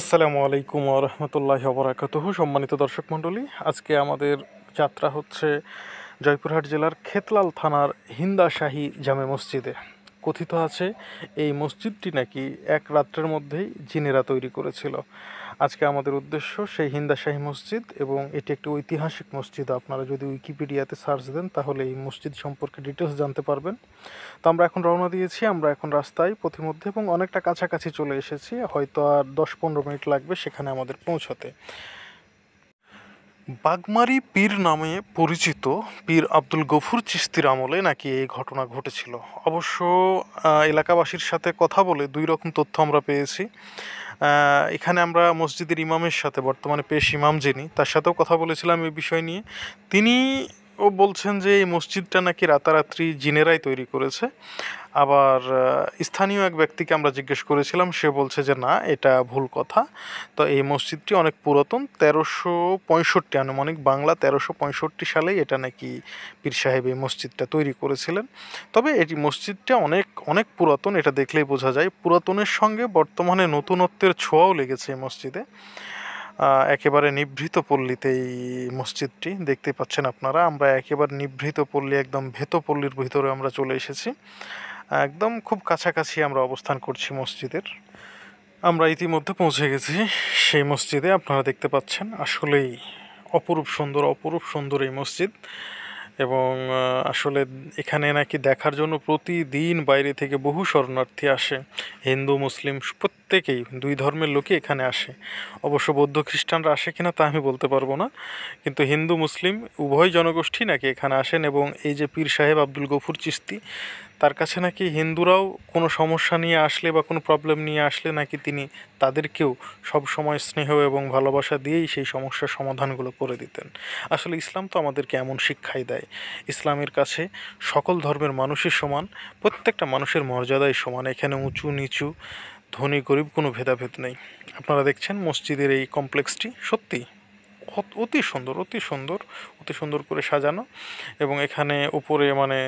আসসালামু আলাইকুম রহমতুল্লাহ বরাকাতহ সম্মানিত দর্শক মণ্ডলী আজকে আমাদের যাত্রা হচ্ছে জয়পুরহাট জেলার খেতলাল থানার হিন্দাশাহী জামে মসজিদে কথিত আছে এই মসজিদটি নাকি এক রাত্রের মধ্যেই জিনেরা তৈরি করেছিল আজকে আমাদের উদ্দেশ্য সেই হিন্দাশাহী মসজিদ এবং এটি একটি ঐতিহাসিক মসজিদ আপনারা যদি উইকিপিডিয়াতে সার্চ দেন তাহলে এই মসজিদ সম্পর্কে ডিটেলস জানতে পারবেন তো আমরা এখন রওনা দিয়েছি আমরা এখন রাস্তায় পথিমধ্যে এবং অনেকটা কাছাকাছি চলে এসেছি হয়তো আর দশ পনেরো মিনিট লাগবে সেখানে আমাদের পৌঁছাতে বাগমারি পীর নামে পরিচিত পীর আব্দুল গফুর চিস্তির আমলে নাকি এই ঘটনা ঘটেছিল অবশ্য এলাকাবাসীর সাথে কথা বলে দুই রকম তথ্য আমরা পেয়েছি এখানে আমরা মসজিদের ইমামের সাথে বর্তমানে পেশ ইমাম যিনি তার সাথেও কথা বলেছিলাম এই বিষয় নিয়ে তিনি ও বলছেন যে এই মসজিদটা নাকি রাতারাত্রি জিনেরাই তৈরি করেছে আবার স্থানীয় এক ব্যক্তিকে আমরা জিজ্ঞেস করেছিলাম সে বলছে যে না এটা ভুল কথা তো এই মসজিদটি অনেক পুরাতন তেরোশো পঁয়ষট্টি আনুমানিক বাংলা তেরোশো পঁয়ষট্টি সালেই এটা নাকি পীর সাহেব এই মসজিদটা তৈরি করেছিলেন তবে এটি মসজিদটা অনেক অনেক পুরাতন এটা দেখলেই বোঝা যায় পুরাতনের সঙ্গে বর্তমানে নতুনত্বের ছোঁয়াও লেগেছে এই মসজিদে একেবারে নিভৃত পল্লীতে এই মসজিদটি দেখতে পাচ্ছেন আপনারা আমরা একেবারে নিভৃত পল্লী একদম ভেত পল্লীর ভিতরে আমরা চলে এসেছি একদম খুব কাছাকাছি আমরা অবস্থান করছি মসজিদের আমরা ইতিমধ্যে পৌঁছে গেছি সেই মসজিদে আপনারা দেখতে পাচ্ছেন আসলেই অপরূপ সুন্দর অপরূপ সুন্দর এই মসজিদ এবং আসলে এখানে নাকি দেখার জন্য প্রতিদিন বাইরে থেকে বহু শরণার্থী আসে হিন্দু মুসলিম প্রত্যেকেই দুই ধর্মের লোকই এখানে আসে অবশ্য বৌদ্ধ খ্রিস্টানরা আসে কিনা তা আমি বলতে পারবো না কিন্তু হিন্দু মুসলিম উভয় জনগোষ্ঠী নাকি এখানে আসেন এবং এই যে পীর সাহেব আব্দুল গফুর চিস্তি তার কাছে নাকি হিন্দুরাও কোনো সমস্যা নিয়ে আসলে বা কোনো প্রবলেম নিয়ে আসলে নাকি তিনি তাদেরকেও সবসময় স্নেহ এবং ভালোবাসা দিয়েই সেই সমস্যার সমাধানগুলো করে দিতেন আসলে ইসলাম তো আমাদেরকে এমন শিক্ষাই দেয় ইসলামের কাছে সকল ধর্মের মানুষই সমান প্রত্যেকটা মানুষের মর্যাদাই সমান এখানে উঁচু নিচু ধনী গরিব কোনো ভেদাভেদ নেই আপনারা দেখছেন মসজিদের এই কমপ্লেক্সটি সত্যি অতি সুন্দর অতি সুন্দর অতি সুন্দর করে সাজানো এবং এখানে উপরে মানে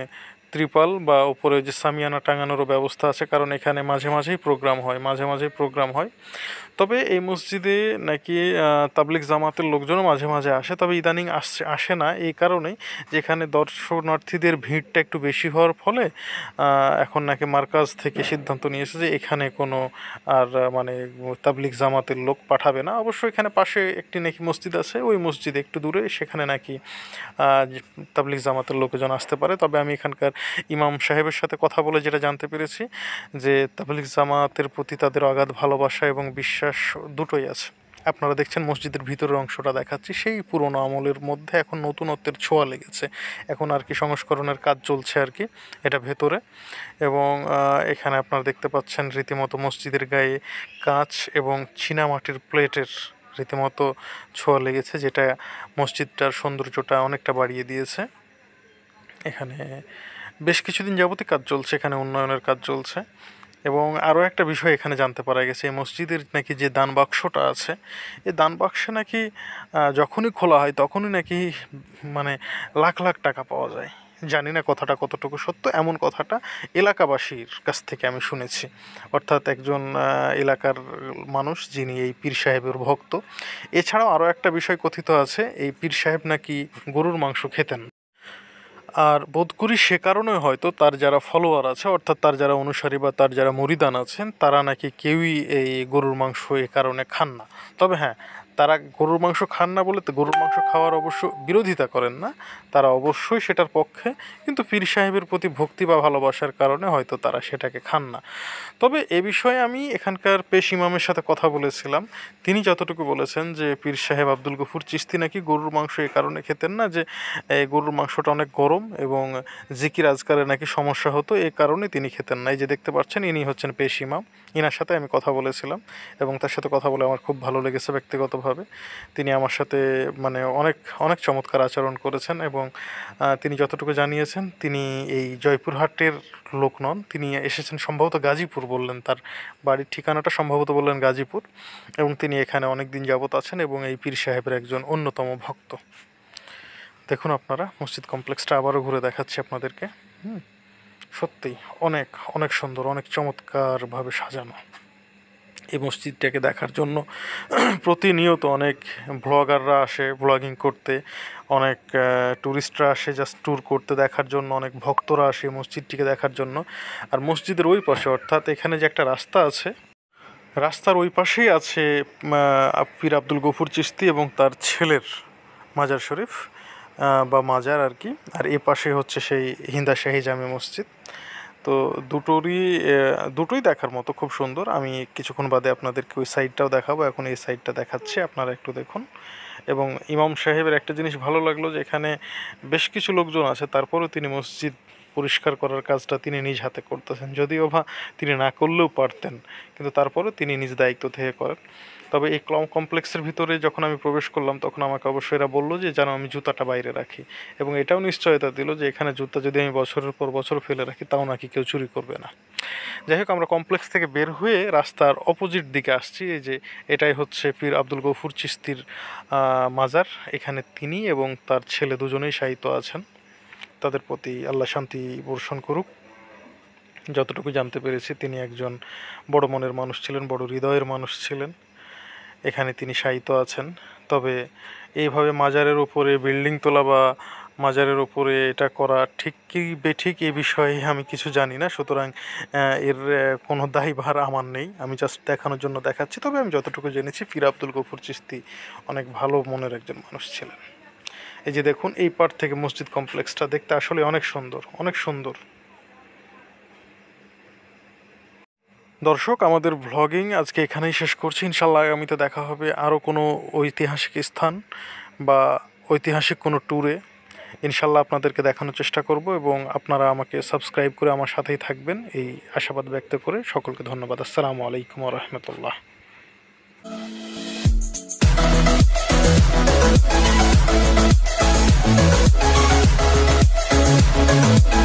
ত্রিপাল বা ওপরে যে সামিয়ানা টাঙানোরও ব্যবস্থা আছে কারণ এখানে মাঝে মাঝেই প্রোগ্রাম হয় মাঝে মাঝেই প্রোগ্রাম হয় তবে এই মসজিদে নাকি তাবলিক জামাতের লোকজনও মাঝে মাঝে আসে তবে ইদানিং আসছে আসে না এই কারণে যেখানে দর্শনার্থীদের ভিড়টা একটু বেশি হওয়ার ফলে এখন নাকি মার্কাজ থেকে সিদ্ধান্ত নিয়েছে যে এখানে কোনো আর মানে তাবলিক জামাতের লোক পাঠাবে না অবশ্য এখানে পাশে একটি নাকি মসজিদ আছে ওই মসজিদে একটু দূরে সেখানে নাকি তাবলিক জামাতের লোকজন আসতে পারে তবে আমি এখানকার ইমাম সাহেবের সাথে কথা বলে যেটা জানতে পেরেছি যে তাবলিক জামাতের প্রতি তাদের অগাধ ভালোবাসা এবং বিশ্বাস দুটোই আছে আপনারা দেখছেন মসজিদের ভিতরের অংশটা দেখাচ্ছি সেই পুরনো আমলের মধ্যে এখন নতুনত্বের ছোঁয়া লেগেছে এখন আর কি সংস্করণের কাজ চলছে আর কি এটা ভেতরে এবং এখানে আপনারা দেখতে পাচ্ছেন রীতিমতো মসজিদের গায়ে কাঁচ এবং চীনামাটির প্লেটের রীতিমতো ছোঁয়া লেগেছে যেটা মসজিদটার সৌন্দর্যটা অনেকটা বাড়িয়ে দিয়েছে এখানে বেশ কিছুদিন যাবতীয় কাজ চলছে এখানে উন্নয়নের কাজ চলছে এবং আরও একটা বিষয় এখানে জানতে পারা গেছে এই মসজিদের নাকি যে দান বাক্সটা আছে এই দান বাক্সে নাকি যখনই খোলা হয় তখনই নাকি মানে লাখ লাখ টাকা পাওয়া যায় জানি না কথাটা কতটুকু সত্য এমন কথাটা এলাকাবাসীর কাছ থেকে আমি শুনেছি অর্থাৎ একজন এলাকার মানুষ যিনি এই পীর সাহেবের ভক্ত এছাড়াও আরও একটা বিষয় কথিত আছে এই পীর সাহেব নাকি গরুর মাংস খেতেন আর বোধ করি সে কারণে হয়তো তার যারা ফলোয়ার আছে অর্থাৎ তার যারা অনুসারী বা তার যারা মরিদান আছেন তারা নাকি কেউই এই গরুর মাংস এ কারণে খান না তবে হ্যাঁ তারা গরুর মাংস খান না বলে তো গরুর মাংস খাওয়ার অবশ্য বিরোধিতা করেন না তারা অবশ্যই সেটার পক্ষে কিন্তু পীর সাহেবের প্রতি ভক্তি বা ভালোবাসার কারণে হয়তো তারা সেটাকে খান না তবে এ বিষয়ে আমি এখানকার পেশ ইমামের সাথে কথা বলেছিলাম তিনি যতটুকু বলেছেন যে পীর সাহেব আব্দুল গফুর চিস্তি নাকি গরুর মাংস এ কারণে খেতেন না যে গরুর মাংসটা অনেক গরম এবং জিকির আজকারে নাকি সমস্যা হতো এ কারণে তিনি খেতেন না এই যে দেখতে পাচ্ছেন ইনি হচ্ছেন পেশ ইমাম ইনার সাথে আমি কথা বলেছিলাম এবং তার সাথে কথা বলে আমার খুব ভালো লেগেছে ব্যক্তিগতভাবে হবে তিনি আমার সাথে মানে অনেক অনেক চমৎকার আচরণ করেছেন এবং তিনি যতটুকু জানিয়েছেন তিনি এই জয়পুরহাটের লোক নন তিনি এসেছেন সম্ভবত গাজীপুর বললেন তার বাড়ির ঠিকানাটা সম্ভবত বললেন গাজীপুর এবং তিনি এখানে অনেক দিন যাবৎ আছেন এবং এই পীর সাহেবের একজন অন্যতম ভক্ত দেখুন আপনারা মসজিদ কমপ্লেক্সটা আবারও ঘুরে দেখাচ্ছি আপনাদেরকে হুম সত্যিই অনেক অনেক সুন্দর অনেক চমৎকারভাবে সাজানো এই মসজিদটাকে দেখার জন্য প্রতিনিয়ত অনেক ব্লগাররা আসে ব্লগিং করতে অনেক ট্যুরিস্টরা আসে জাস্ট ট্যুর করতে দেখার জন্য অনেক ভক্তরা আসে মসজিদটিকে দেখার জন্য আর মসজিদের ওই পাশে অর্থাৎ এখানে যে একটা রাস্তা আছে রাস্তার ওই পাশেই আছে পীর আব্দুল গফুর চিস্তি এবং তার ছেলের মাজার শরীফ বা মাজার আর কি আর এ পাশে হচ্ছে সেই হিন্দা শাহী জামে মসজিদ তো দুটোরই দুটোই দেখার মতো খুব সুন্দর আমি কিছুক্ষণ বাদে আপনাদেরকে ওই সাইডটাও দেখাবো এখন এই সাইডটা দেখাচ্ছি আপনারা একটু দেখুন এবং ইমাম সাহেবের একটা জিনিস ভালো লাগলো যে এখানে বেশ কিছু লোকজন আছে তারপরেও তিনি মসজিদ পরিষ্কার করার কাজটা তিনি নিজ হাতে করতেছেন যদিও বা তিনি না করলেও পারতেন কিন্তু তারপরেও তিনি নিজ দায়িত্ব থেকে করেন তবে এই ক্লম কমপ্লেক্সের ভিতরে যখন আমি প্রবেশ করলাম তখন আমাকে অবশ্যই এরা বললো যে যেন আমি জুতাটা বাইরে রাখি এবং এটাও নিশ্চয়তা দিল যে এখানে জুতা যদি আমি বছরের পর বছর ফেলে রাখি তাও নাকি কেউ চুরি করবে না যাই হোক আমরা কমপ্লেক্স থেকে বের হয়ে রাস্তার অপোজিট দিকে আসছি এই যে এটাই হচ্ছে পীর আব্দুল গফুর চিস্তির মাজার এখানে তিনি এবং তার ছেলে দুজনেই সাহিত্য আছেন তাদের প্রতি আল্লাহ শান্তি বর্ষণ করুক যতটুকু জানতে পেরেছি তিনি একজন বড় মনের মানুষ ছিলেন বড় হৃদয়ের মানুষ ছিলেন এখানে তিনি শায়িত আছেন তবে এইভাবে মাজারের ওপরে বিল্ডিং তোলা বা মাজারের ওপরে এটা করা ঠিক কি বেঠিক এ বিষয়ে আমি কিছু জানি না সুতরাং এর কোনো ভার আমার নেই আমি জাস্ট দেখানোর জন্য দেখাচ্ছি তবে আমি যতটুকু জেনেছি ফির আব্দুল গফুর চিস্তি অনেক ভালো মনের একজন মানুষ ছিলেন এই যে দেখুন এই পার থেকে মসজিদ কমপ্লেক্সটা দেখতে আসলে অনেক সুন্দর অনেক সুন্দর দর্শক আমাদের ভ্লগিং আজকে এখানেই শেষ করছি ইনশাল্লাহ আগামীতে দেখা হবে আরও কোনো ঐতিহাসিক স্থান বা ঐতিহাসিক কোনো ট্যুরে ইনশাল্লাহ আপনাদেরকে দেখানোর চেষ্টা করব এবং আপনারা আমাকে সাবস্ক্রাইব করে আমার সাথেই থাকবেন এই আশাবাদ ব্যক্ত করে সকলকে ধন্যবাদ আসসালামু আলাইকুম রহমতুল্লাহ